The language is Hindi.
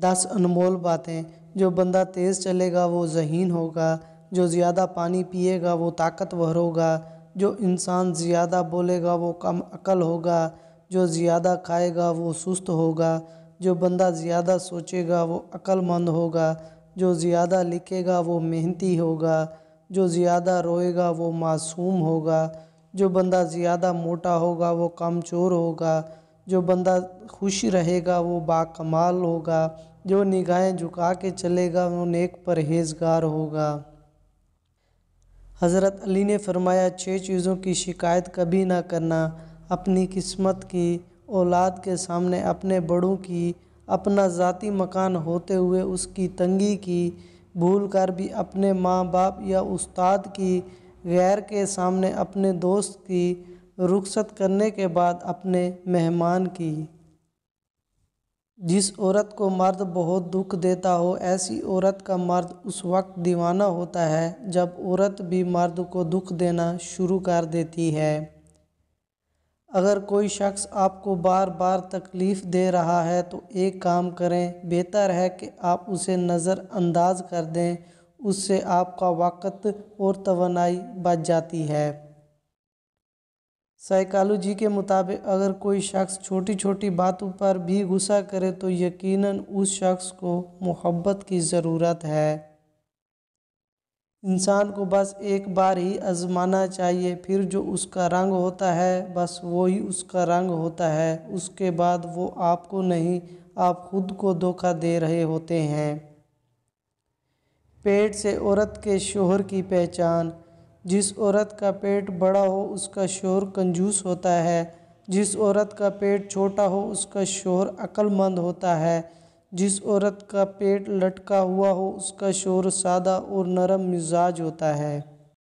दस अनमोल बातें जो बंदा तेज़ चलेगा वो जहीन होगा जो ज़्यादा पानी पिएगा वो ताकतवर होगा जो इंसान ज़्यादा बोलेगा वो कम अकल होगा जो ज़्यादा खाएगा वो सुस्त होगा जो बंदा ज़्यादा सोचेगा वो अक्लमंद होगा जो ज़्यादा लिखेगा वो मेहनती होगा जो ज़्यादा रोएगा वो मासूम होगा जो बंदा ज़्यादा मोटा होगा वो कमज़ोर होगा जो बंदा खुश रहेगा वो बाकमाल होगा जो निगाहें झुका के चलेगा वो नेक परहेजगार होगा हज़रत अली ने फरमाया छः चीज़ों की शिकायत कभी ना करना अपनी किस्मत की औलाद के सामने अपने बड़ों की अपना ज़ाती मकान होते हुए उसकी तंगी की भूल कर भी अपने माँ बाप या उस्ताद की गैर के सामने अपने दोस्त की रुखसत करने के बाद अपने मेहमान की जिस औरत को मर्द बहुत दुख देता हो ऐसी औरत का मर्द उस वक्त दीवाना होता है जब औरत भी मर्द को दुख देना शुरू कर देती है अगर कोई शख्स आपको बार बार तकलीफ़ दे रहा है तो एक काम करें बेहतर है कि आप उसे नज़रअंदाज कर दें उससे आपका वक़्त और तोनाई बच जाती है साइकालॉजी के मुताबिक अगर कोई शख्स छोटी छोटी बातों पर भी गुस्सा करे तो यकीनन उस शख्स को मोहब्बत की ज़रूरत है इंसान को बस एक बार ही आजमाना चाहिए फिर जो उसका रंग होता है बस वो ही उसका रंग होता है उसके बाद वो आपको नहीं आप खुद को धोखा दे रहे होते हैं पेट से औरत के शोहर की पहचान जिस औरत का पेट बड़ा हो उसका शोर कंजूस होता है जिस औरत का पेट छोटा हो उसका शोर अक्लमंद होता है जिस औरत का पेट लटका हुआ हो उसका शोर सादा और नरम मिजाज होता है